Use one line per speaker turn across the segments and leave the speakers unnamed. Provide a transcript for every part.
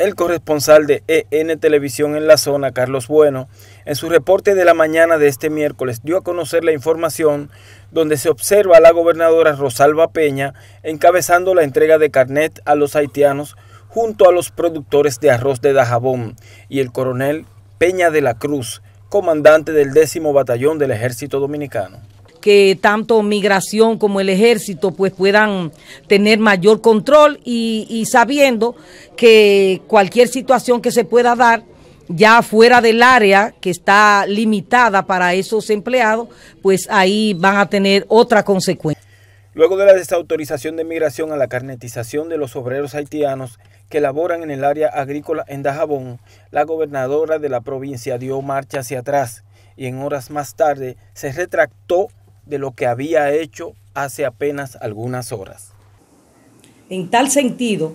El corresponsal de EN Televisión en la zona, Carlos Bueno, en su reporte de la mañana de este miércoles dio a conocer la información donde se observa a la gobernadora Rosalba Peña encabezando la entrega de carnet a los haitianos junto a los productores de arroz de Dajabón y el coronel Peña de la Cruz, comandante del décimo batallón del ejército dominicano
que tanto migración como el ejército pues puedan tener mayor control y, y sabiendo que cualquier situación que se pueda dar ya fuera del área que está limitada para esos empleados, pues ahí van a tener otra consecuencia.
Luego de la desautorización de migración a la carnetización de los obreros haitianos que laboran en el área agrícola en Dajabón, la gobernadora de la provincia dio marcha hacia atrás y en horas más tarde se retractó de lo que había hecho hace apenas algunas horas.
En tal sentido,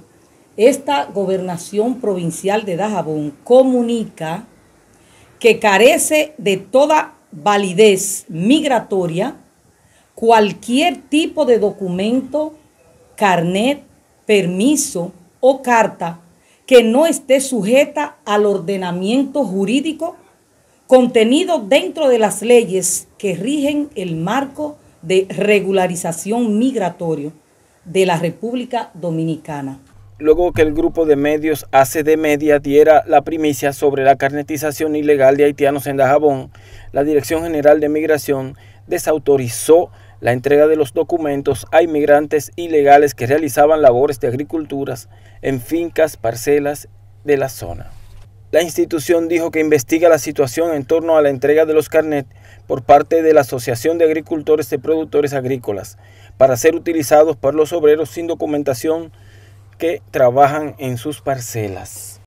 esta gobernación provincial de Dajabón comunica que carece de toda validez migratoria cualquier tipo de documento, carnet, permiso o carta que no esté sujeta al ordenamiento jurídico contenido dentro de las leyes que rigen el marco de regularización migratorio de la República Dominicana.
Luego que el grupo de medios ACD Media diera la primicia sobre la carnetización ilegal de haitianos en Dajabón, la Dirección General de Migración desautorizó la entrega de los documentos a inmigrantes ilegales que realizaban labores de agricultura en fincas, parcelas de la zona. La institución dijo que investiga la situación en torno a la entrega de los carnets por parte de la Asociación de Agricultores y Productores Agrícolas para ser utilizados por los obreros sin documentación que trabajan en sus parcelas.